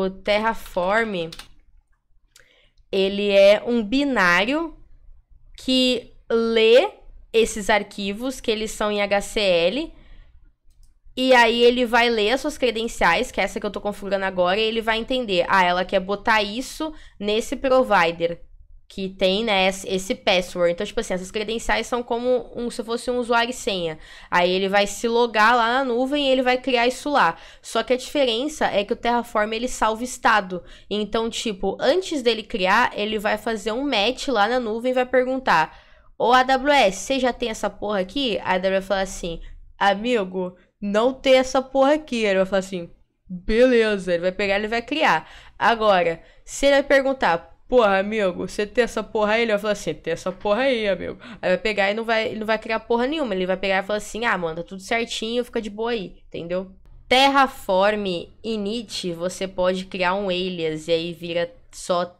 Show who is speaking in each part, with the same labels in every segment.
Speaker 1: o Terraform, ele é um binário que lê esses arquivos, que eles são em HCL, e aí ele vai ler as suas credenciais, que é essa que eu estou configurando agora, e ele vai entender, ah, ela quer botar isso nesse provider que tem, né, esse password. Então, tipo assim, essas credenciais são como um, se fosse um usuário e senha. Aí ele vai se logar lá na nuvem e ele vai criar isso lá. Só que a diferença é que o Terraform ele salva estado. Então, tipo, antes dele criar, ele vai fazer um match lá na nuvem e vai perguntar: "Ô AWS, você já tem essa porra aqui?" A AWS falar assim: "Amigo, não tem essa porra aqui". Ele vai falar assim: Beleza, ele vai pegar, ele vai criar. Agora, se ele vai perguntar, porra, amigo, você tem essa porra aí? Ele vai falar assim, tem essa porra aí, amigo. Aí vai pegar e não vai, ele não vai criar porra nenhuma. Ele vai pegar e falar assim, ah, mano, tá tudo certinho, fica de boa aí, entendeu? Terraform init, você pode criar um alias e aí vira só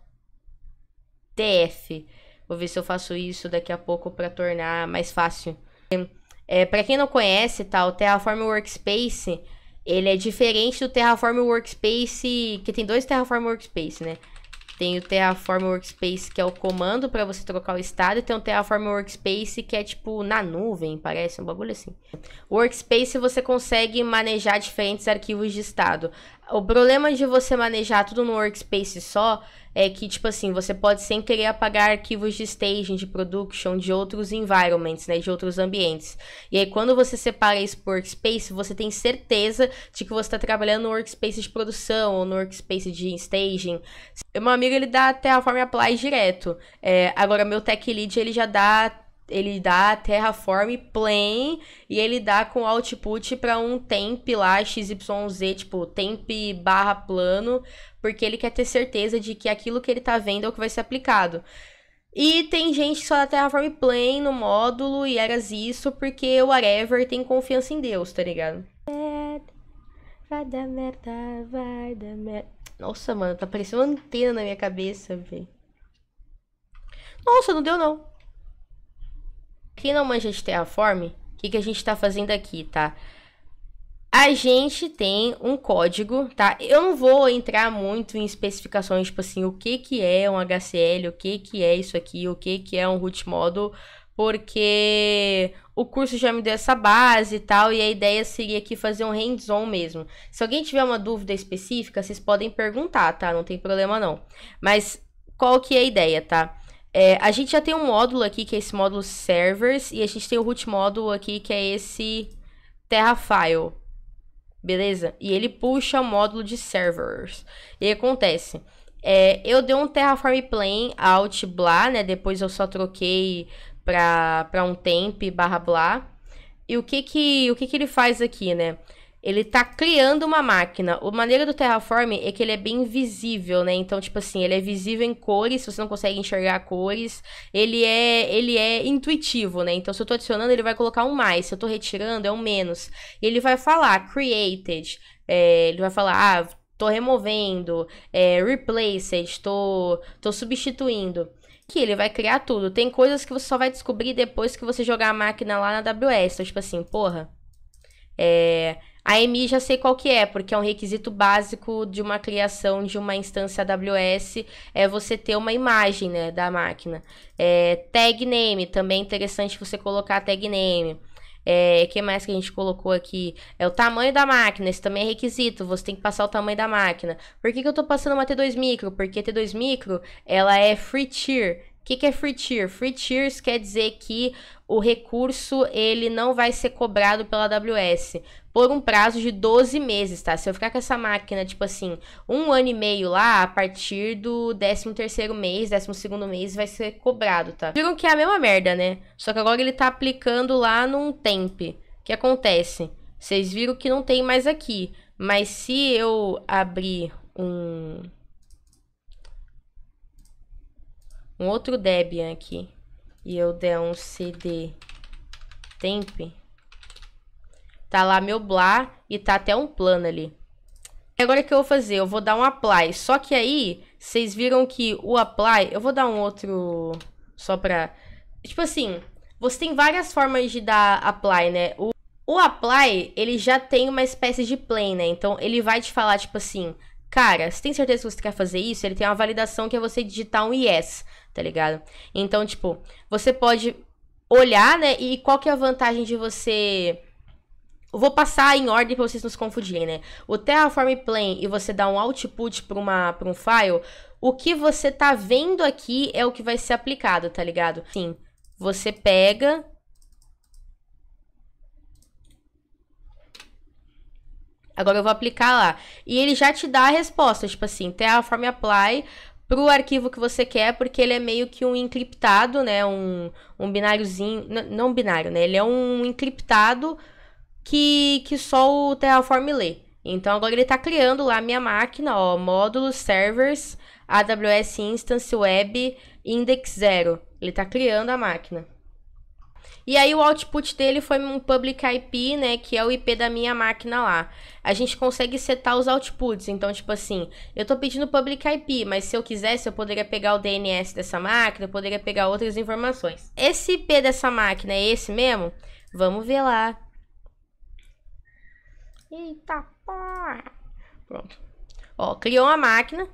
Speaker 1: TF. Vou ver se eu faço isso daqui a pouco para tornar mais fácil. É, para quem não conhece, tá, o Terraform Workspace, ele é diferente do Terraform Workspace, que tem dois Terraform Workspace, né? Tem o Terraform Workspace, que é o comando para você trocar o estado, e tem o Terraform Workspace, que é tipo na nuvem, parece, um bagulho assim. Workspace você consegue manejar diferentes arquivos de estado. O problema de você manejar tudo no Workspace só é que, tipo assim, você pode sem querer apagar arquivos de staging, de production, de outros environments, né? De outros ambientes. E aí, quando você separa isso por workspace, você tem certeza de que você está trabalhando no workspace de produção ou no workspace de staging. Meu amigo, ele dá até a forma apply direto. É, agora, meu tech lead, ele já dá ele dá terraform plain e ele dá com output para um temp lá XYZ, tipo temp barra plano, porque ele quer ter certeza de que aquilo que ele tá vendo é o que vai ser aplicado. E tem gente que só dá terraform plain no módulo e eras isso porque o whatever tem confiança em Deus, tá ligado? Vai dar merda, vai dar merda. Nossa, mano, tá parecendo uma antena na minha cabeça, velho. Nossa, não deu não. Quem não manja de Terraform, o que, que a gente está fazendo aqui, tá? A gente tem um código, tá? Eu não vou entrar muito em especificações, tipo assim, o que que é um HCL, o que que é isso aqui, o que que é um root model, porque o curso já me deu essa base e tal, e a ideia seria aqui fazer um hands-on mesmo. Se alguém tiver uma dúvida específica, vocês podem perguntar, tá? Não tem problema não. Mas qual que é a ideia, tá? É, a gente já tem um módulo aqui, que é esse módulo servers, e a gente tem o root módulo aqui, que é esse terrafile. Beleza? E ele puxa o módulo de servers. E acontece. É, eu dei um Terraform Plane out blá, né? Depois eu só troquei para pra um temp barra blá. E o que que, o que que ele faz aqui, né? ele tá criando uma máquina. O maneira do Terraform é que ele é bem visível, né? Então, tipo assim, ele é visível em cores, você não consegue enxergar cores. Ele é, ele é intuitivo, né? Então, se eu tô adicionando, ele vai colocar um mais. Se eu tô retirando, é um menos. E ele vai falar created. É, ele vai falar, ah, tô removendo, é, replaced, tô, tô substituindo que ele vai criar tudo. Tem coisas que você só vai descobrir depois que você jogar a máquina lá na AWS. Então, tipo assim, porra. É, a EMI já sei qual que é, porque é um requisito básico de uma criação de uma instância AWS, é você ter uma imagem né, da máquina. É, tag name, também é interessante você colocar tag name. É, que mais que a gente colocou aqui? É o tamanho da máquina, esse também é requisito, você tem que passar o tamanho da máquina. Por que, que eu estou passando uma T2 micro? Porque T2 micro, ela é free tier, que, que é free tier? Free tiers quer dizer que o recurso ele não vai ser cobrado pela AWS por um prazo de 12 meses, tá? Se eu ficar com essa máquina, tipo assim, um ano e meio lá, a partir do 13 terceiro mês, 12 segundo mês, vai ser cobrado, tá? Viram que é a mesma merda, né? Só que agora ele tá aplicando lá num temp. O que acontece? Vocês viram que não tem mais aqui. Mas se eu abrir um um outro Debian aqui e eu der um cd temp, tá lá meu blá e tá até um plano ali. E agora o que eu vou fazer? Eu vou dar um apply. Só que aí, vocês viram que o apply... Eu vou dar um outro... Só pra... Tipo assim, você tem várias formas de dar apply, né? O, o apply, ele já tem uma espécie de plane, né? Então, ele vai te falar, tipo assim... Cara, você tem certeza que você quer fazer isso? Ele tem uma validação que é você digitar um yes, tá ligado? Então, tipo, você pode olhar, né? E qual que é a vantagem de você. vou passar em ordem para vocês não se confundirem, né? O Terraform Plane e você dá um output para uma pra um file, o que você tá vendo aqui é o que vai ser aplicado, tá ligado? Sim. Você pega Agora eu vou aplicar lá. E ele já te dá a resposta, tipo assim, Terraform Apply para o arquivo que você quer, porque ele é meio que um encriptado, né? Um, um bináriozinho. Não binário, né? Ele é um encriptado que, que só o Terraform lê. Então agora ele está criando lá a minha máquina, ó, módulo servers, AWS Instance Web Index Zero. Ele está criando a máquina. E aí o output dele foi um public IP, né, que é o IP da minha máquina lá. A gente consegue setar os outputs, então tipo assim, eu tô pedindo public IP, mas se eu quisesse eu poderia pegar o DNS dessa máquina, eu poderia pegar outras informações. Esse IP dessa máquina é esse mesmo? Vamos ver lá. Eita porra. Pronto. Ó, criou uma máquina. O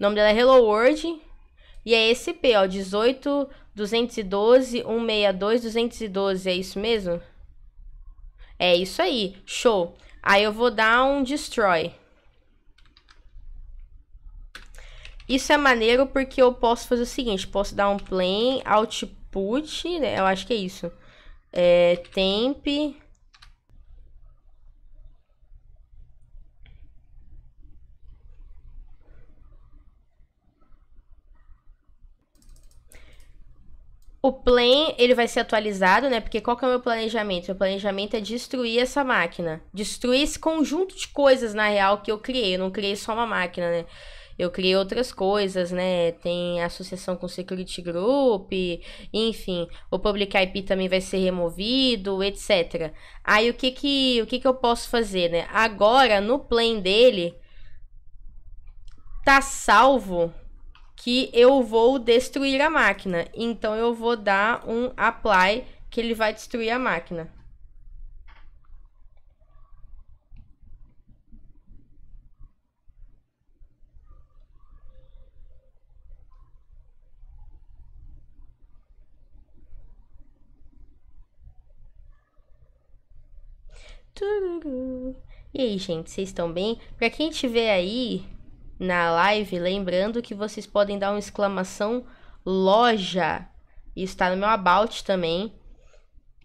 Speaker 1: nome dela é Hello World. E é esse P, ó, 18, 212, 162, 212, é isso mesmo? É isso aí, show. Aí eu vou dar um destroy. Isso é maneiro porque eu posso fazer o seguinte, posso dar um plain output, né? Eu acho que é isso. É, temp O plan, ele vai ser atualizado, né? Porque qual que é o meu planejamento? Meu planejamento é destruir essa máquina. Destruir esse conjunto de coisas, na real, que eu criei. Eu não criei só uma máquina, né? Eu criei outras coisas, né? Tem associação com Security Group, enfim. O Public IP também vai ser removido, etc. Aí o que que, o que, que eu posso fazer, né? Agora, no plan dele, tá salvo que eu vou destruir a máquina. Então eu vou dar um apply que ele vai destruir a máquina. E aí, gente, vocês estão bem? Pra quem tiver aí na live, lembrando que vocês podem dar uma exclamação loja. Isso tá no meu about também.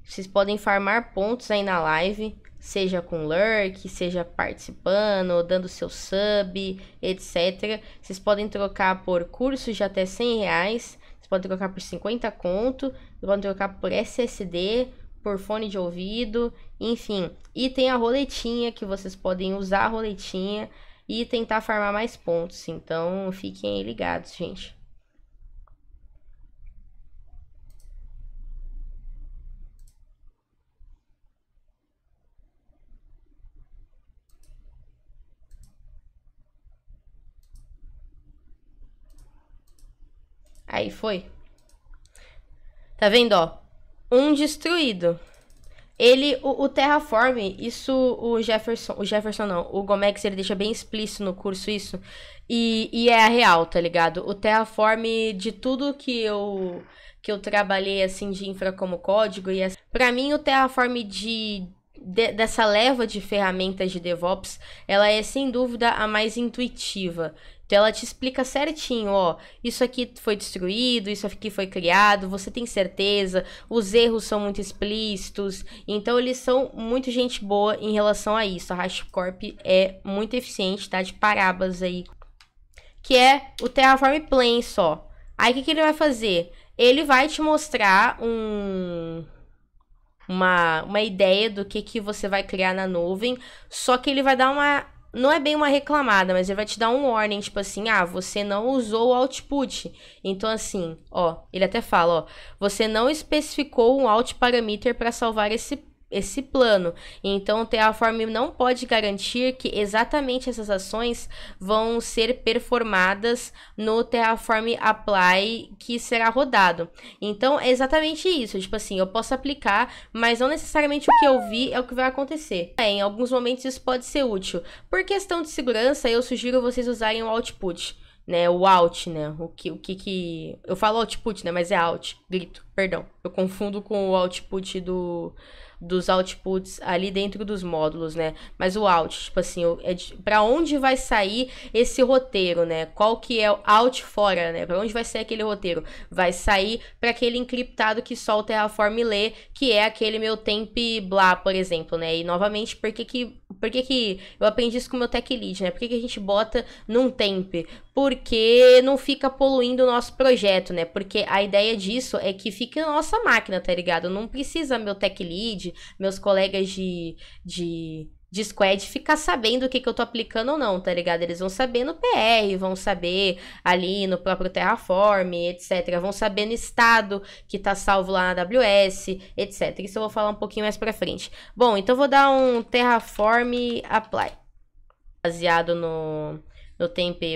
Speaker 1: Vocês podem farmar pontos aí na live, seja com lurk, seja participando, dando seu sub, etc. Vocês podem trocar por cursos de até 100 reais, vocês podem trocar por 50 conto, vocês podem trocar por SSD, por fone de ouvido, enfim. E tem a roletinha que vocês podem usar a roletinha e tentar farmar mais pontos. Então fiquem ligados, gente. Aí foi. Tá vendo, ó? Um destruído. Ele, o, o Terraform, isso o Jefferson, o Jefferson não, o Gomex, ele deixa bem explícito no curso isso, e, e é a real, tá ligado? O Terraform, de tudo que eu, que eu trabalhei, assim, de infra como código, e assim, pra mim o Terraform de, de, dessa leva de ferramentas de DevOps, ela é sem dúvida a mais intuitiva então ela te explica certinho, ó, isso aqui foi destruído, isso aqui foi criado, você tem certeza, os erros são muito explícitos. Então eles são muito gente boa em relação a isso. A Hashcorp é muito eficiente, tá? De parabas aí. Que é o Terraform Plane só. Aí o que, que ele vai fazer? Ele vai te mostrar um uma, uma ideia do que, que você vai criar na nuvem, só que ele vai dar uma não é bem uma reclamada, mas ele vai te dar um warning, tipo assim, ah, você não usou o output. Então, assim, ó, ele até fala, ó, você não especificou um out parameter para salvar esse esse plano. Então, o Terraform não pode garantir que exatamente essas ações vão ser performadas no Terraform Apply que será rodado. Então, é exatamente isso. Tipo assim, eu posso aplicar, mas não necessariamente o que eu vi é o que vai acontecer. É, em alguns momentos isso pode ser útil. Por questão de segurança, eu sugiro vocês usarem o output. Né, o out, né? O que, o que que. Eu falo output, né? Mas é out, grito, perdão. Eu confundo com o output do, dos outputs ali dentro dos módulos, né? Mas o out, tipo assim, é para onde vai sair esse roteiro, né? Qual que é o out fora, né? Para onde vai sair aquele roteiro? Vai sair para aquele encriptado que só o Terraform lê, que é aquele meu temp blá, por exemplo, né? E novamente, por que que por que, que eu aprendi isso com o meu tech lead, né? Por que, que a gente bota num temp? Porque não fica poluindo o nosso projeto, né? Porque a ideia disso é que fique na nossa máquina, tá ligado? Não precisa meu tech lead, meus colegas de, de de squad ficar sabendo o que, que eu tô aplicando ou não, tá ligado? Eles vão saber no PR, vão saber ali no próprio Terraform, etc. Vão saber no estado que tá salvo lá na AWS, etc. Isso eu vou falar um pouquinho mais pra frente. Bom, então vou dar um Terraform Apply. Baseado no, no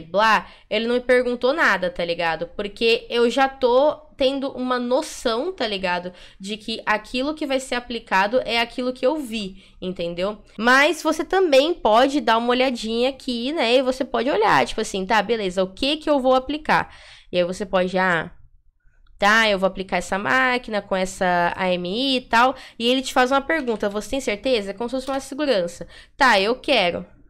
Speaker 1: Blah, ele não me perguntou nada, tá ligado? Porque eu já tô tendo uma noção, tá ligado? De que aquilo que vai ser aplicado é aquilo que eu vi, entendeu? Mas você também pode dar uma olhadinha aqui, né? E você pode olhar, tipo assim, tá, beleza, o que que eu vou aplicar? E aí você pode, já ah, tá, eu vou aplicar essa máquina com essa AMI e tal. E ele te faz uma pergunta, você tem certeza? É como se fosse uma segurança. Tá, eu quero.